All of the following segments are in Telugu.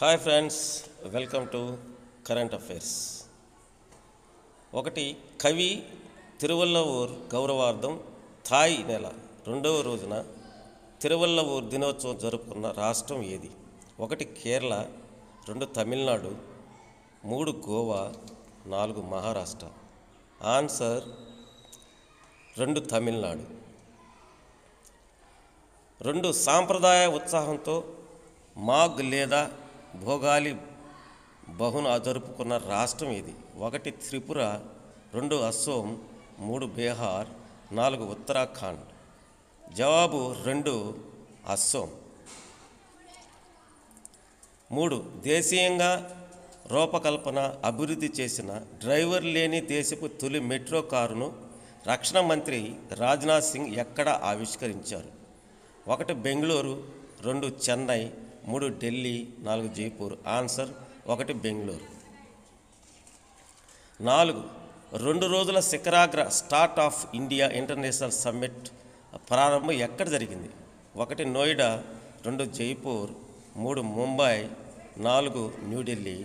hi friends welcome to current affairs ఒకటి కవి తిరువల్లవూర్ గౌరవార్థం థాయ్ నెల రెండవ రోజున తిరువల్లవూర్ దినోత్సవం జరుపుకున్న రాష్ట్రం ఏది ఒకటి కేరళ రెండు తమిళనాడు మూడు గోవా నాలుగు మహారాష్ట్ర ఆన్సర్ రెండు తమిళనాడు రెండు సాంప్రదాయ ఉత్సాహంతో మాగ్ లేదా భోగాలి బహున జరుపుకున్న రాష్ట్రం ఇది ఒకటి త్రిపుర రెండు అస్సోం మూడు బీహార్ నాలుగు ఉత్తరాఖండ్ జవాబు రెండు అస్సోం మూడు దేశీయంగా రూపకల్పన అభివృద్ధి చేసిన డ్రైవర్ లేని దేశపు తొలి మెట్రో కారును రక్షణ మంత్రి రాజ్నాథ్ సింగ్ ఎక్కడ ఆవిష్కరించారు ఒకటి బెంగళూరు రెండు చెన్నై మూడు ఢిల్లీ నాలుగు జైపూర్ ఆన్సర్ ఒకటి బెంగళూరు నాలుగు రెండు రోజుల శిఖరాగ్ర start of India international summit ప్రారంభం ఎక్కడ జరిగింది ఒకటి నోయిడా రెండు జైపూర్ మూడు ముంబై నాలుగు న్యూఢిల్లీ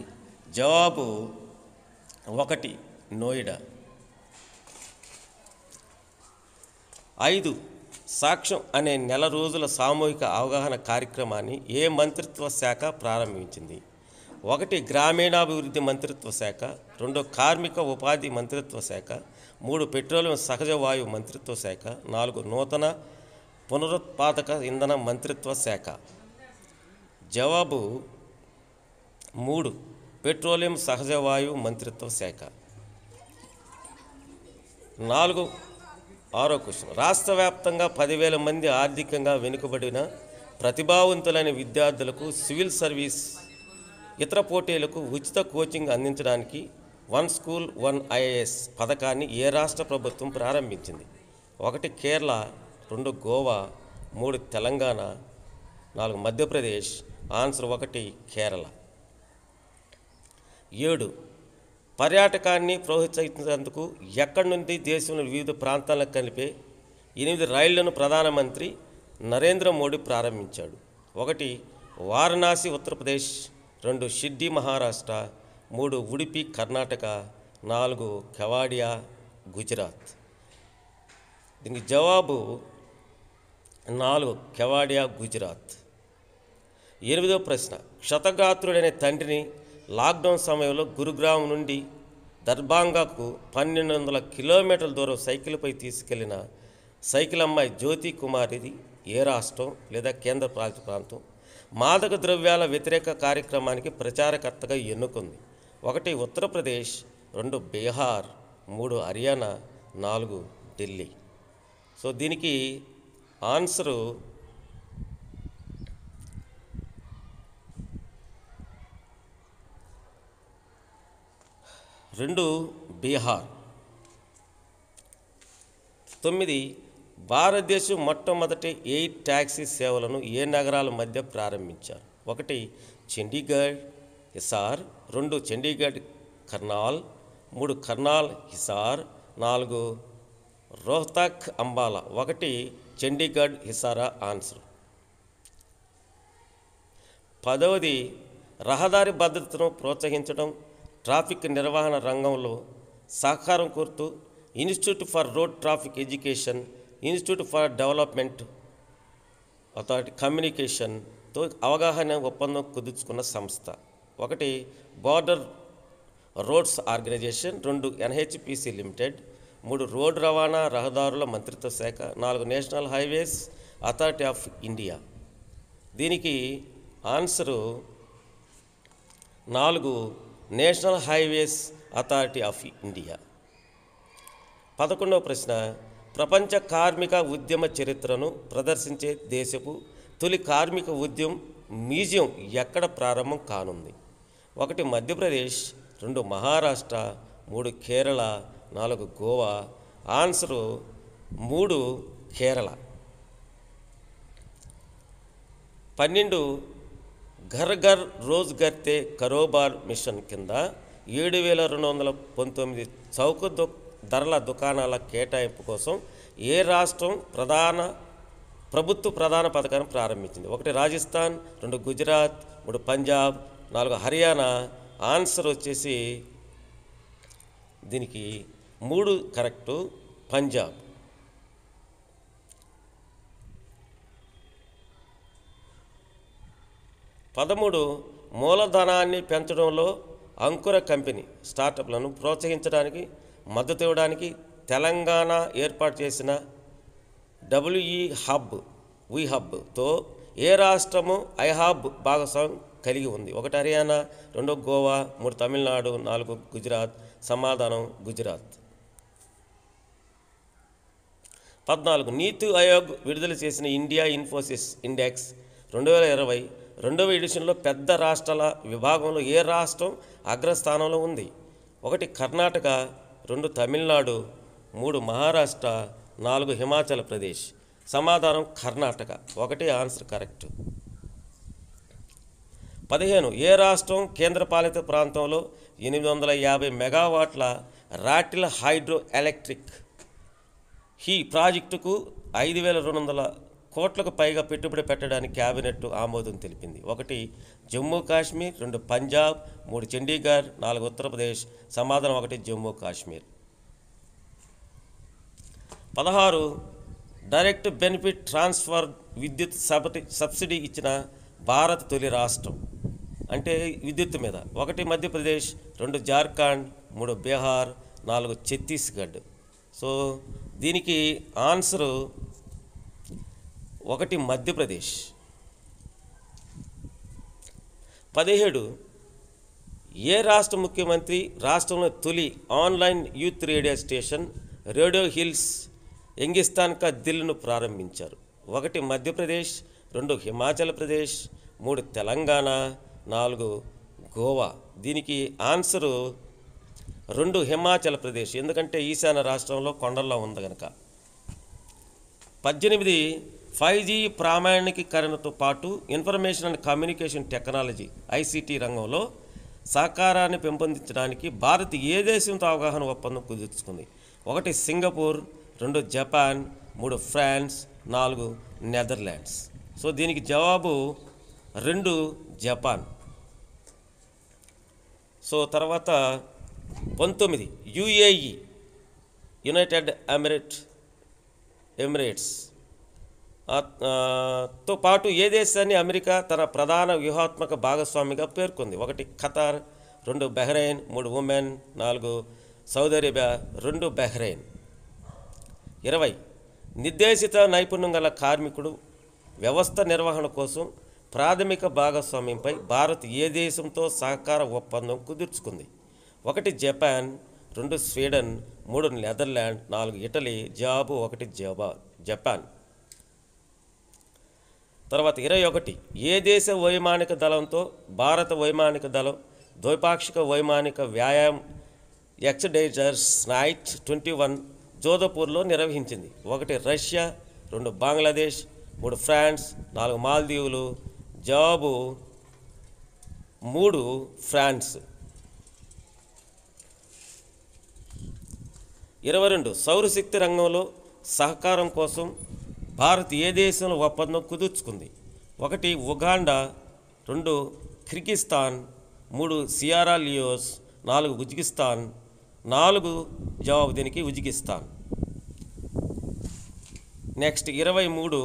జవాబు ఒకటి నోయిడా ఐదు సాక్ష్యం అనే నెల రోజుల సామూహిక అవగాహన కార్యక్రమాన్ని ఏ మంత్రిత్వ శాఖ ప్రారంభించింది ఒకటి గ్రామీణాభివృద్ధి మంత్రిత్వ శాఖ రెండు కార్మిక ఉపాధి మంత్రిత్వ శాఖ మూడు పెట్రోలియం సహజ వాయువు మంత్రిత్వ శాఖ నాలుగు నూతన పునరుత్పాదక ఇంధన మంత్రిత్వ శాఖ జవాబు మూడు పెట్రోలియం సహజ వాయువు మంత్రిత్వ శాఖ నాలుగు ఆరో క్వశ్చన్ రాష్ట్ర వ్యాప్తంగా పదివేల మంది ఆర్థికంగా వెనుకబడిన ప్రతిభావంతులైన విద్యార్థులకు సివిల్ సర్వీస్ ఇతర పోటీలకు ఉచిత కోచింగ్ అందించడానికి వన్ స్కూల్ వన్ ఐఏఎస్ పథకాన్ని ఏ రాష్ట్ర ప్రభుత్వం ప్రారంభించింది ఒకటి కేరళ రెండు గోవా మూడు తెలంగాణ నాలుగు మధ్యప్రదేశ్ ఆన్సర్ ఒకటి కేరళ ఏడు పర్యాటకాన్ని ప్రోత్సహించేందుకు ఎక్కడి నుండి దేశంలో వివిధ ప్రాంతాలకు కలిపే ఎనిమిది రైళ్లను ప్రధానమంత్రి నరేంద్ర మోడీ ప్రారంభించాడు ఒకటి వారణాసి ఉత్తరప్రదేశ్ రెండు షిడ్డి మహారాష్ట్ర మూడు ఉడిపి కర్ణాటక నాలుగు కెవాడియా గుజరాత్ దీనికి జవాబు నాలుగు కెవాడియా గుజరాత్ ఎనిమిదో ప్రశ్న క్షతగాత్రుడనే తండ్రిని లాక్డౌన్ సమయంలో గురుగ్రామ్ నుండి దర్భాంగాకు పన్నెండు వందల కిలోమీటర్ల దూరం సైకిల్పై తీసుకెళ్లిన సైకిల్ అమ్మాయి జ్యోతి కుమారిది ఏ రాష్ట్రం లేదా కేంద్ర ప్రాంత ప్రాంతం మాదక ద్రవ్యాల వ్యతిరేక కార్యక్రమానికి ప్రచారకర్తగా ఎన్నుకుంది ఒకటి ఉత్తరప్రదేశ్ రెండు బీహార్ మూడు హర్యానా నాలుగు ఢిల్లీ సో దీనికి ఆన్సరు రెండు బీహార్ తొమ్మిది భారతదేశం మొట్టమొదటి ఎయిర్ ట్యాక్సీ సేవలను ఏ నగరాల మధ్య ప్రారంభించారు ఒకటి చండీగఢ్ హిసార్ రెండు చండీగఢ్ కర్నాల్ మూడు కర్నాల్ హిసార్ నాలుగు రోహ్తక్ అంబాలా ఒకటి చండీగఢ్ హిసారా ఆన్సర్ పదవది రహదారి భద్రతను ప్రోత్సహించడం ట్రాఫిక్ నిర్వహణ రంగంలో సహకారం కోరుతూ institute for road traffic education institute for development authority కమ్యూనికేషన్తో అవగాహన ఒప్పందం కుదుర్చుకున్న సంస్థ ఒకటి బార్డర్ రోడ్స్ ఆర్గనైజేషన్ రెండు ఎన్హెచ్పిసి లిమిటెడ్ మూడు రోడ్ రవాణా రహదారుల మంత్రిత్వ శాఖ నాలుగు national highways authority of India దీనికి ఆన్సరు నాలుగు national highways authority of India పదకొండవ ప్రశ్న ప్రపంచ కార్మిక ఉద్యమ చరిత్రను ప్రదర్శించే దేశపు తొలి కార్మిక ఉద్యమం మ్యూజియం ఎక్కడ ప్రారంభం కానుంది ఒకటి మధ్యప్రదేశ్ రెండు మహారాష్ట్ర మూడు కేరళ నాలుగు గోవా ఆన్సరు మూడు కేరళ పన్నెండు ఘర్ ఘర్ రోజ్ గర్తే కరోబార్ మిషన్ కింద ఏడు వేల రెండు వందల పంతొమ్మిది చౌక దు ధరల దుకాణాల కేటాయింపు కోసం ఏ రాష్ట్రం ప్రధాన ప్రభుత్వ ప్రధాన పథకాన్ని ప్రారంభించింది ఒకటి రాజస్థాన్ రెండు గుజరాత్ మూడు పంజాబ్ నాలుగు హర్యానా ఆన్సర్ వచ్చేసి దీనికి మూడు కరెక్టు పంజాబ్ పదమూడు మూలధనాన్ని పెంచడంలో అంకుర కంపెనీ స్టార్టప్లను ప్రోత్సహించడానికి మద్దతు ఇవ్వడానికి తెలంగాణ ఏర్పాటు చేసిన డబ్ల్యూఈ హబ్ వి హబ్తో ఏ రాష్ట్రము ఐ హబ్ భాగస్వామ్యం కలిగి ఉంది ఒకటి హర్యానా రెండు గోవా మూడు తమిళనాడు నాలుగు గుజరాత్ సమాధానం గుజరాత్ పద్నాలుగు నీతి ఆయోగ్ విడుదల చేసిన ఇండియా ఇన్ఫోసిస్ ఇండెక్స్ రెండు వేల ఇరవై రెండవ ఎడిషన్లో పెద్ద రాష్ట్రాల విభాగంలో ఏ రాష్ట్రం అగ్రస్థానంలో ఉంది ఒకటి కర్ణాటక రెండు తమిళనాడు మూడు మహారాష్ట్ర నాలుగు హిమాచల్ ప్రదేశ్ సమాధానం కర్ణాటక ఒకటి ఆన్సర్ కరెక్ట్ పదిహేను ఏ రాష్ట్రం కేంద్రపాలిత ప్రాంతంలో ఎనిమిది వందల యాభై మెగావాట్ల రాటిల్ హైడ్రో ఎలక్ట్రిక్ ఈ ప్రాజెక్టుకు ఐదు వేల రెండు వందల కోట్లకు పైగా పెట్టుబడి పెట్టడానికి క్యాబినెట్ ఆమోదం తెలిపింది ఒకటి జమ్మూ కాశ్మీర్ రెండు పంజాబ్ మూడు చండీగఢ్ నాలుగు ఉత్తరప్రదేశ్ సమాధానం ఒకటి జమ్మూ కాశ్మీర్ పదహారు డైరెక్ట్ బెనిఫిట్ ట్రాన్స్ఫర్ విద్యుత్ సబ్సిడీ ఇచ్చిన భారత్ తొలి రాష్ట్రం అంటే విద్యుత్ మీద ఒకటి మధ్యప్రదేశ్ రెండు జార్ఖండ్ మూడు బీహార్ నాలుగు ఛత్తీస్గఢ్ సో దీనికి ఆన్సరు ఒకటి మధ్యప్రదేశ్ పదిహేడు ఏ రాష్ట్ర ముఖ్యమంత్రి రాష్ట్రంలో తొలి online youth radio station radio hills ఎంగిస్తాన్ కా దిల్ను ప్రారంభించారు ఒకటి మధ్యప్రదేశ్ రెండు హిమాచల్ ప్రదేశ్ మూడు తెలంగాణ నాలుగు గోవా దీనికి ఆన్సరు రెండు హిమాచల్ ప్రదేశ్ ఎందుకంటే ఈశాన్య రాష్ట్రంలో కొండల్లో ఉంది కనుక పద్దెనిమిది ఫైవ్ జీ ప్రామాణికీకరణతో పాటు information and communication technology ICT రంగంలో సహకారాన్ని పెంపొందించడానికి భారత్ ఏ దేశంతో అవగాహన ఒప్పందం కుదుర్చుకుంది ఒకటి సింగపూర్ రెండు జపాన్ మూడు ఫ్రాన్స్ నాలుగు నెదర్లాండ్స్ సో దీనికి జవాబు రెండు జపాన్ సో తర్వాత పంతొమ్మిది యుఏఈ యునైటెడ్ ఎమిరేట్ ఎమిరేట్స్ తో పాటు ఏ దేశాన్ని అమెరికా తన ప్రధాన వ్యూహాత్మక భాగస్వామిగా పేర్కొంది ఒకటి ఖతార్ రెండు బెహ్రెయిన్ మూడు ఉమెన్ నాలుగు సౌదీ అరేబియా రెండు బెహ్రెయిన్ ఇరవై నిర్దేశిత నైపుణ్యం గల కార్మికుడు వ్యవస్థ నిర్వహణ కోసం ప్రాథమిక భాగస్వామ్యంపై భారత్ ఏ దేశంతో సహకార ఒప్పందం కుదుర్చుకుంది ఒకటి జపాన్ రెండు స్వీడన్ మూడు నెదర్లాండ్ నాలుగు ఇటలీ జాబు ఒకటి జబా జపాన్ తర్వాత ఇరవై ఒకటి ఏ దేశ వైమానిక దళంతో భారత వైమానిక దళం ద్వైపాక్షిక వైమానిక వ్యాయామం ఎక్స్డైజర్స్ నైట్ ట్వంటీ వన్ జోధపూర్లో నిర్వహించింది ఒకటి రష్యా రెండు బంగ్లాదేశ్ మూడు ఫ్రాన్స్ నాలుగు మాల్దీవులు జవాబు మూడు ఫ్రాన్స్ ఇరవై రెండు సౌరశక్తి రంగంలో సహకారం కోసం భారత్ ఏ దేశంలో ఒప్పందం కుదుర్చుకుంది ఒకటి ఉగాండా రెండు కిర్గిస్తాన్ మూడు సియారా లియోస్ నాలుగు ఉజ్బెకిస్తాన్ నాలుగు జవాబు దీనికి ఉజ్బెకిస్తాన్ నెక్స్ట్ ఇరవై మూడు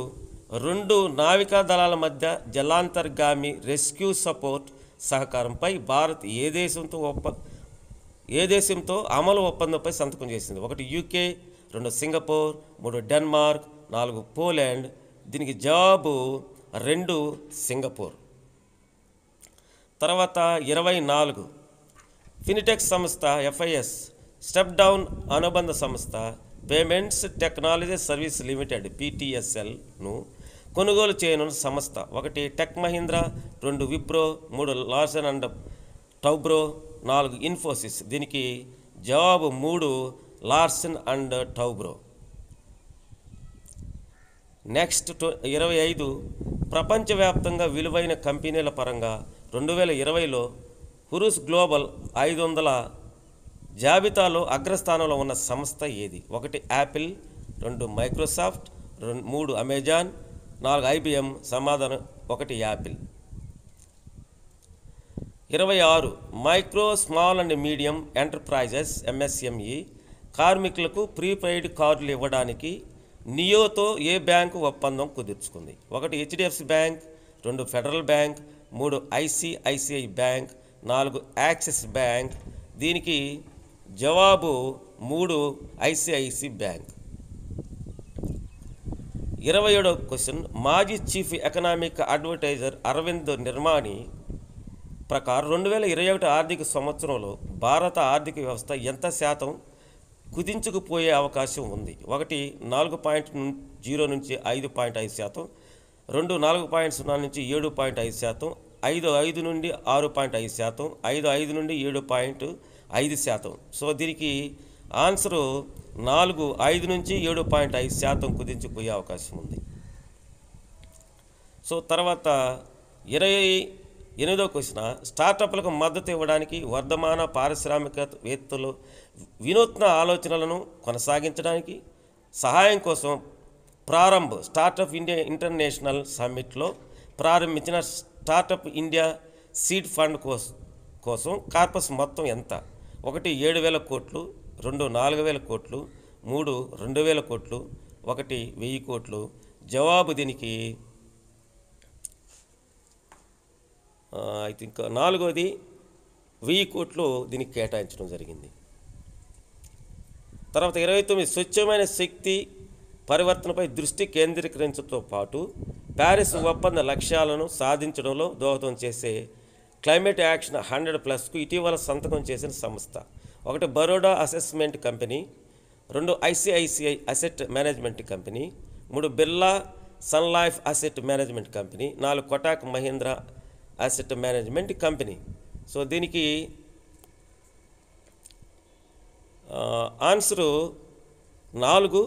రెండు నావికా దళాల మధ్య జలాంతర్గామి రెస్క్యూ సపోర్ట్ సహకారంపై భారత్ ఏ దేశంతో ఒప్ప ఏ దేశంతో అమలు ఒప్పందంపై సంతకం చేసింది ఒకటి యూకే రెండు సింగపూర్ మూడు డెన్మార్క్ నాలుగు పోలాండ్ దీనికి జవాబు రెండు సింగపూర్ తర్వాత ఇరవై నాలుగు ఫినిటెక్ సంస్థ ఎఫ్ఐఎస్ స్టెప్ డౌన్ అనుబంధ సంస్థ పేమెంట్స్ టెక్నాలజీ సర్వీస్ లిమిటెడ్ పీటీఎస్ఎల్ను కొనుగోలు చేయనున్న సంస్థ ఒకటి టెక్ మహీంద్రా రెండు విప్రో మూడు లార్సన్ అండ్ టౌబ్రో నాలుగు ఇన్ఫోసిస్ దీనికి జవాబు మూడు లార్సన్ అండ్ టౌబ్రో నెక్స్ట్ ఇరవై ఐదు ప్రపంచవ్యాప్తంగా విలువైన కంపెనీల పరంగా రెండు వేల ఇరవైలో హురుస్ గ్లోబల్ ఐదు వందల జాబితాలో అగ్రస్థానంలో ఉన్న సంస్థ ఏది ఒకటి యాపిల్ రెండు మైక్రోసాఫ్ట్ రెండు మూడు అమెజాన్ నాలుగు ఐబిఎం సమాధానం ఒకటి యాపిల్ ఇరవై ఆరు micro small and medium enterprises MSME కార్మికులకు ప్రీపెయిడ్ కార్డులు ఇవ్వడానికి నియోతో ఏ బ్యాంకు ఒప్పందం కుదుర్చుకుంది ఒకటి హెచ్డిఎఫ్సి బ్యాంక్ రెండు ఫెడరల్ బ్యాంక్ మూడు ఐసిఐసిఐ బ్యాంక్ నాలుగు యాక్సిస్ బ్యాంక్ దీనికి జవాబు మూడు ఐసిఐసి బ్యాంక్ ఇరవై ఏడవ క్వశ్చన్ మాజీ చీఫ్ ఎకనామిక్ అడ్వర్టైజర్ అరవింద్ నిర్మాణి ప్రకారం రెండు వేల ఇరవై ఒకటి ఆర్థిక సంవత్సరంలో భారత ఆర్థిక వ్యవస్థ ఎంత శాతం కుదించుకుపోయే అవకాశం ఉంది ఒకటి నాలుగు పాయింట్ జీరో నుంచి ఐదు పాయింట్ ఐదు శాతం రెండు నాలుగు పాయింట్ సున్నా నుంచి ఏడు పాయింట్ ఐదు శాతం ఐదు ఐదు నుండి ఆరు పాయింట్ ఐదు శాతం ఐదు ఐదు నుండి ఏడు పాయింట్ ఐదు శాతం సో దీనికి ఆన్సరు నాలుగు ఐదు నుంచి ఏడు పాయింట్ ఐదు శాతం కుదించిపోయే అవకాశం ఉంది సో తర్వాత ఇరవై ఎనిమిదో క్వశ్చన్ స్టార్టప్లకు మద్దతు ఇవ్వడానికి వర్ధమాన పారిశ్రామికవేత్తలు వినూత్న ఆలోచనలను కొనసాగించడానికి సహాయం కోసం ప్రారంభ స్టార్టప్ ఇండియా ఇంటర్నేషనల్ సమ్మిట్లో ప్రారంభించిన స్టార్టప్ ఇండియా సీడ్ ఫండ్ కోసం కోసం కార్పస్ మొత్తం ఎంత ఒకటి ఏడు వేల కోట్లు రెండు నాలుగు వేల కోట్లు మూడు రెండు వేల కోట్లు ఒకటి వెయ్యి కోట్లు జవాబు దీనికి ఐ థింక్ నాలుగోది వెయ్యి కోట్లు దీనికి కేటాయించడం జరిగింది తర్వాత ఇరవై తొమ్మిది స్వచ్ఛమైన శక్తి పరివర్తనపై దృష్టి కేంద్రీకరించడంతో పాటు ప్యారిస్ ఒప్పంద లక్ష్యాలను సాధించడంలో దోహదం చేసే క్లైమేట్ యాక్షన్ హండ్రెడ్ ప్లస్కు ఇటీవల సంతకం చేసిన సంస్థ ఒకటి బరోడా అసెస్మెంట్ కంపెనీ రెండు ఐసిఐసిఐ అసెట్ మేనేజ్మెంట్ కంపెనీ మూడు Birla sun life asset management company నాలుగు Kotak Mahindra asset management company so దీనికి ఆన్సరు నాలుగు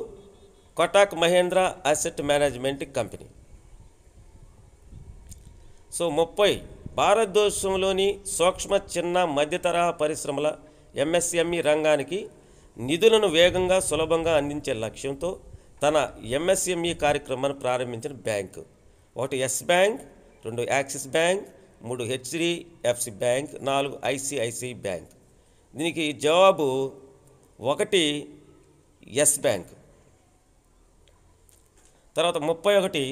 Kotak Mahindra asset management company so ముప్పై భారతదేశంలోని సూక్ష్మ చిన్న తరహా పరిశ్రమల ఎంఎస్ఎంఈ e రంగానికి నిధులను వేగంగా సులభంగా అందించే లక్ష్యంతో తన ఎంఎస్ఎంఈ e కార్యక్రమాన్ని ప్రారంభించిన బ్యాంకు ఒకటి ఎస్ బ్యాంక్ రెండు యాక్సిస్ బ్యాంక్ మూడు హెచ్డిఎఫ్సి బ్యాంక్ నాలుగు ఐసిఐసిఐ బ్యాంక్ దీనికి జవాబు ఒకటి ఎస్ బ్యాంక్ తర్వాత ముప్పై ఒకటి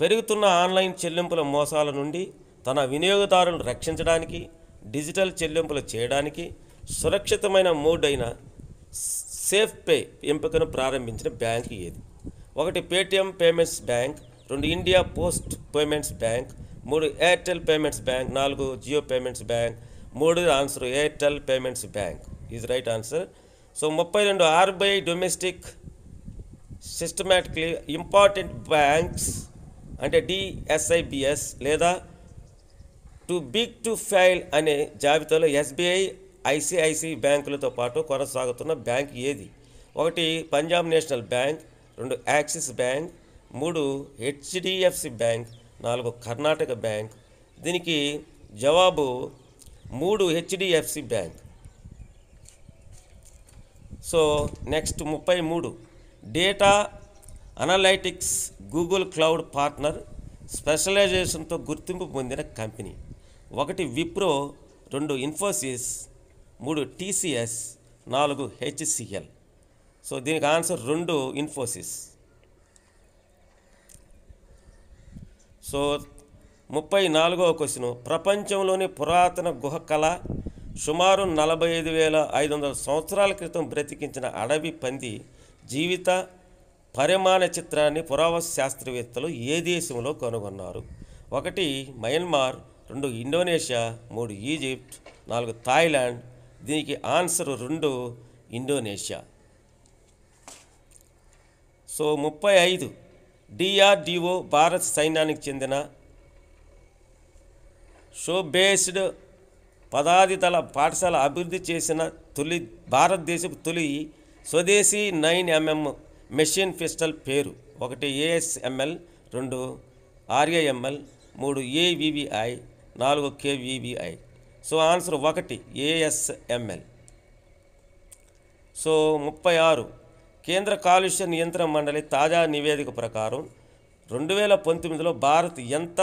పెరుగుతున్న ఆన్లైన్ చెల్లింపుల మోసాల నుండి తన వినియోగదారులను రక్షించడానికి డిజిటల్ చెల్లింపులు చేయడానికి సురక్షితమైన మూడ్ అయిన సేఫ్ పే ఎంపికను ప్రారంభించిన బ్యాంక్ ఏది ఒకటి పేటిఎం పేమెంట్స్ బ్యాంక్ రెండు ఇండియా పోస్ట్ పేమెంట్స్ బ్యాంక్ మూడు ఎయిర్టెల్ పేమెంట్స్ బ్యాంక్ నాలుగు జియో పేమెంట్స్ బ్యాంక్ మూడు answer Airtel payments bank is right answer so ముప్పై రెండు RBI domestic systematically important banks అంటే డిఎస్ఐబిఎస్ లేదా టు బిగ్ టు ఫెయిల్ అనే జాబితాలో ఎస్బీఐ ఐసిఐసిఐ బ్యాంకులతో పాటు కొనసాగుతున్న బ్యాంక్ ఏది ఒకటి పంజాబ్ నేషనల్ బ్యాంక్ రెండు యాక్సిస్ బ్యాంక్ మూడు హెచ్డిఎఫ్సి బ్యాంక్ నాలుగు కర్ణాటక బ్యాంక్ దీనికి జవాబు మూడు హెచ్డిఎఫ్సి బ్యాంక్ సో నెక్స్ట్ ముప్పై మూడు data analytics Google cloud partner స్పెషలైజేషన్తో గుర్తింపు పొందిన కంపెనీ ఒకటి విప్రో రెండు ఇన్ఫోసిస్ మూడు టీసీఎస్ నాలుగు హెచ్సిఎల్ సో దీనికి ఆన్సర్ రెండు ఇన్ఫోసిస్ సో ముప్పై నాలుగవ క్వశ్చను ప్రపంచంలోని పురాతన గుహ కళ సుమారు నలభై ఐదు వేల ఐదు వందల సంవత్సరాల క్రితం బ్రతికించిన అడవి పంది జీవిత పరిమాణ చిత్రాన్ని పురావస్తు శాస్త్రవేత్తలు ఏ దేశంలో కనుగొన్నారు ఒకటి మయన్మార్ రెండు ఇండోనేషియా మూడు ఈజిప్ట్ నాలుగు థాయిలాండ్ దీనికి ఆన్సర్ రెండు ఇండోనేషియా సో ముప్పై ఐదు డిఆర్డిఓ భారత సైన్యానికి చెందిన షోబేస్డ్ పదాది తల పాఠశాల అభివృద్ధి చేసిన తొలి భారతదేశపు తొలి స్వదేశీ నైన్ ఎంఎం మెషిన్ పిస్టల్ పేరు ఒకటి ఏఎస్ఎంఎల్ రెండు ఆర్ఏఎంఎల్ మూడు ఏవీవీఐ నాలుగు కేవీవీఐ సో ఆన్సర్ ఒకటి ఏఎస్ఎంఎల్ సో ముప్పై ఆరు కేంద్ర కాలుష్య నియంత్రణ మండలి తాజా నివేదిక ప్రకారం రెండు వేల పంతొమ్మిదిలో భారత్ ఎంత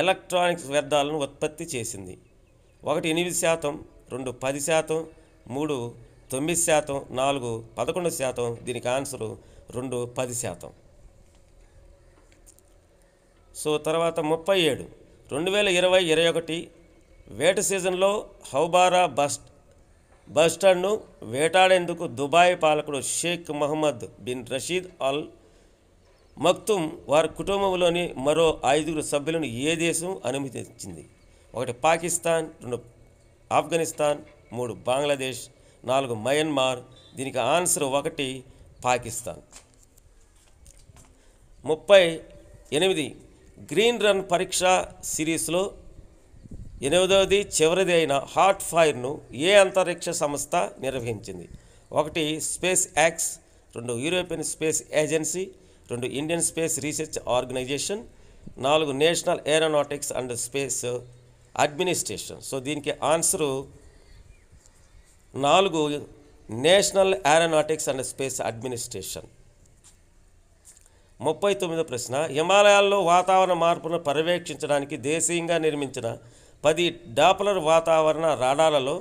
ఎలక్ట్రానిక్స్ వ్యర్థాలను ఉత్పత్తి చేసింది ఒకటి ఎనిమిది శాతం రెండు పది శాతం మూడు తొమ్మిది శాతం నాలుగు పదకొండు శాతం దీనికి ఆన్సరు రెండు పది శాతం సో తర్వాత ముప్పై ఏడు రెండు వేల ఇరవై ఇరవై ఒకటి వేట సీజన్లో హౌబారా బస్ట్ బస్టర్ను వేటాడేందుకు దుబాయ్ పాలకుడు Sheikh Mohammed bin Rashid Al Maktoum వారి కుటుంబంలోని మరో ఐదుగురు సభ్యులను ఏ దేశం అనుమతించింది ఒకటి పాకిస్తాన్ రెండు ఆఫ్ఘనిస్తాన్ మూడు బంగ్లాదేశ్ నాలుగు మయన్మార్ దీనికి ఆన్సర్ ఒకటి పాకిస్తాన్ ముప్పై ఎనిమిది గ్రీన్ రన్ పరీక్ష సిరీస్లో ఎనిమిదవది చివరిది అయిన హాట్ ఫైర్ను ఏ అంతరిక్ష సంస్థ నిర్వహించింది ఒకటి స్పేస్ యాక్స్ రెండు యూరోపియన్ స్పేస్ ఏజెన్సీ రెండు ఇండియన్ స్పేస్ రీసెర్చ్ ఆర్గనైజేషన్ నాలుగు national aeronautics and space administration so దీనికి ఆన్సరు నాలుగు national aeronautics and space administration ముప్పై తొమ్మిదో ప్రశ్న హిమాలయాల్లో వాతావరణ మార్పును పర్యవేక్షించడానికి దేశీయంగా నిర్మించిన పది డాప్లర్ వాతావరణ రాడాలలో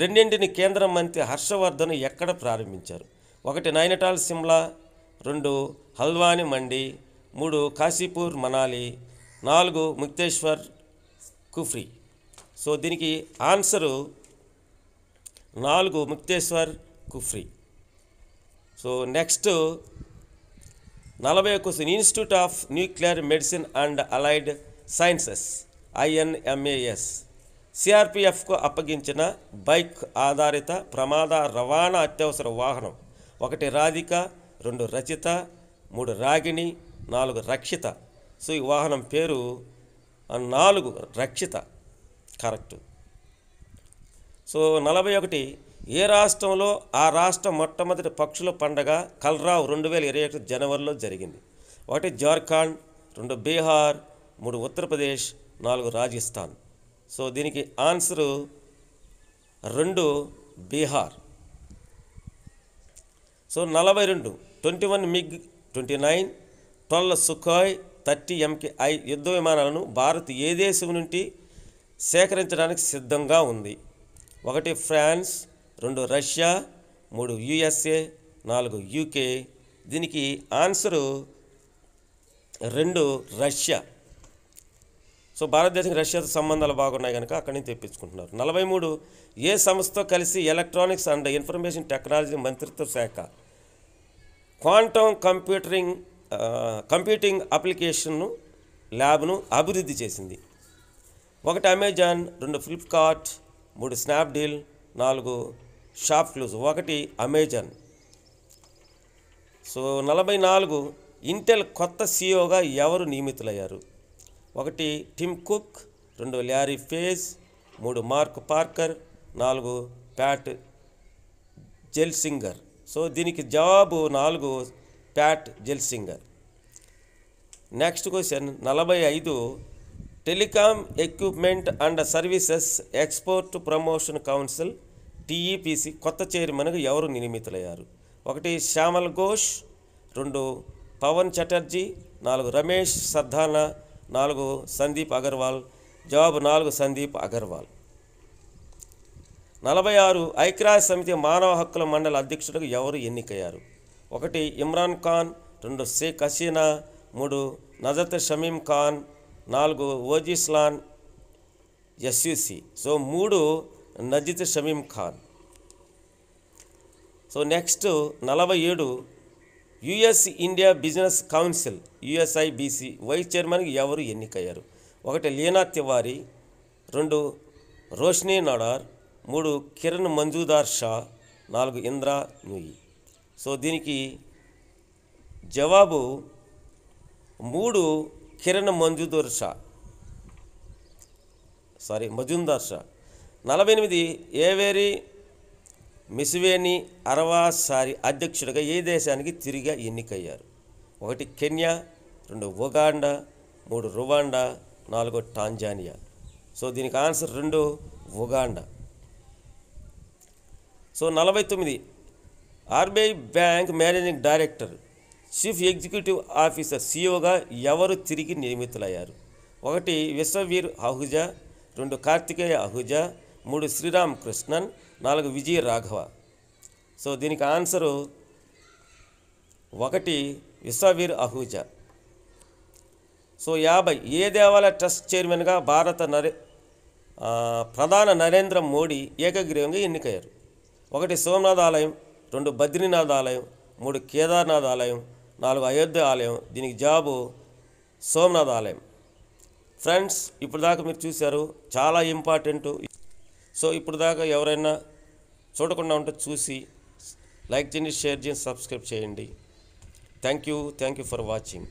రెండింటిని కేంద్ర మంత్రి హర్షవర్ధన్ ఎక్కడ ప్రారంభించారు ఒకటి నైనటాల్ సిమ్లా రెండు హల్వాని మండి మూడు కాశీపూర్ మనాలి నాలుగు ముక్తేశ్వర్ కుఫ్రీ సో దీనికి ఆన్సరు నాలుగు ముక్తేశ్వర్ కుఫ్రీ సో నెక్స్ట్ నలభై question institute of nuclear medicine and allied sciences INMAS సిఆర్పిఎఫ్కు అప్పగించిన బైక్ ఆధారిత ప్రమాద రవాణా అత్యవసర వాహనం ఒకటి రాధిక రెండు రచిత మూడు రాగిణి నాలుగు రక్షిత సో ఈ వాహనం పేరు నాలుగు రక్షిత కరెక్ట్ సో నలభై ఒకటి ఏ రాష్ట్రంలో ఆ రాష్ట్రం మొట్టమొదటి పక్షుల పండగ కల్రావు రెండు వేల ఇరవై ఒకటి జనవరిలో జరిగింది ఒకటి జార్ఖండ్ రెండు బీహార్ మూడు ఉత్తరప్రదేశ్ నాలుగు రాజస్థాన్ సో దీనికి ఆన్సరు రెండు బీహార్ సో నలభై రెండు twenty one MiG twenty nine twelve Sukhoi thirty MK I యుద్ధ విమానాలను భారత్ ఏ దేశం నుండి సేకరించడానికి సిద్ధంగా ఉంది ఒకటి ఫ్రాన్స్ రెండు రష్యా మూడు యుఎస్ఏ నాలుగు యూకే దీనికి ఆన్సరు రెండు రష్యా సో భారతదేశం రష్యాతో సంబంధాలు బాగున్నాయి కనుక అక్కడి నుంచి తెప్పించుకుంటున్నారు నలభై మూడు ఏ సంస్థతో కలిసి ఎలక్ట్రానిక్స్ అండ్ ఇన్ఫర్మేషన్ టెక్నాలజీ మంత్రిత్వ శాఖ క్వాంటమ్ కంప్యూటరింగ్ కంప్యూటింగ్ అప్లికేషన్ను ల్యాబ్ను అభివృద్ధి చేసింది ఒకటి అమెజాన్ రెండు ఫ్లిప్కార్ట్ మూడు స్నాప్డీల్ నాలుగు షాప్ క్లూజ్ ఒకటి అమెజాన్ సో నలభై నాలుగు ఇంటెల్ కొత్త సీఈఓగా ఎవరు నియమితులయ్యారు ఒకటి టిమ్ కుక్ రెండు ల్యారీ ఫేజ్ మూడు మార్క్ పార్కర్ నాలుగు ప్యాట్ జెల్సింగర్ సో దీనికి జవాబు నాలుగు ప్యాట్ జెల్సింగర్ నెక్స్ట్ క్వశ్చన్ నలభై ఐదు telecom equipment and services export promotion council TEPC కొత్త చైర్మన్గా ఎవరు నియమితులయ్యారు ఒకటి శ్యామల్ ఘోష్ రెండు పవన్ చటర్జీ నాలుగు రమేష్ సర్ధానా నాలుగు సందీప్ అగర్వాల్ జవాబు నాలుగు సందీప్ అగర్వాల్ నలభై ఆరు ఐక్యరాజ్య సమితి మానవ హక్కుల మండలి అధ్యక్షుడికి ఎవరు ఎన్నికయ్యారు ఒకటి ఇమ్రాన్ ఖాన్ రెండు షేక్ హసీనా మూడు నజత్ షమీం ఖాన్ నాలుగు ఓజిస్లాన్ ఎస్యూసి సో మూడు నజిత్ షమీం ఖాన్ సో నెక్స్ట్ నలభై ఏడు US India business council USIBC vice చైర్మన్కి ఎవరు ఎన్నికయ్యారు ఒకటి లీనా తివారి రెండు రోష్ని నడార్ మూడు కిరణ్ మంజుదార్ షా నాలుగు ఇంద్రా నూయి సో దీనికి జవాబు మూడు కిరణ్ మంజుదార్ షా సారీ మజుందార్ షా నలభై ఎనిమిది ఏవేరి మిస్వేని అరవసారి అధ్యక్షుడిగా ఏ దేశానికి తిరిగి ఎన్నికయ్యారు ఒకటి కెన్యా రెండు ఉగాండా మూడు రువాండా నాలుగో టాంజానియా సో దీనికి ఆన్సర్ రెండు ఉగాండా సో నలభై తొమ్మిది RBI bank managing director chief executive officer సిఇఓగా ఎవరు తిరిగి నియమితులయ్యారు ఒకటి విశ్వవీర్ అహుజా రెండు కార్తికేయ అహుజా మూడు శ్రీరామ్ కృష్ణన్ నాలుగు విజయ రాఘవ సో దీనికి ఆన్సరు ఒకటి విశ్వవీర్ అహూజా సో యాభై ఏ దేవాలయ ట్రస్ట్ చైర్మన్గా భారత నరే ప్రధాన నరేంద్ర మోడీ ఏకగ్రీవంగా ఎన్నికయ్యారు ఒకటి సోమనాథ్ ఆలయం రెండు బద్రీనాథ్ ఆలయం మూడు కేదార్నాథ్ ఆలయం నాలుగు అయోధ్య ఆలయం దీనికి జాబు సోమనాథ్ ఆలయం ఫ్రెండ్స్ ఇప్పుడు దాకా మీరు చూశారు చాలా ఇంపార్టెంట్ సో ఇప్పుడు దాకా ఎవరైనా చూడకుండా ఉంటే చూసి లైక్ చేయండి షేర్ చేయండి సబ్స్క్రైబ్ చేయండి thank you thank you for watching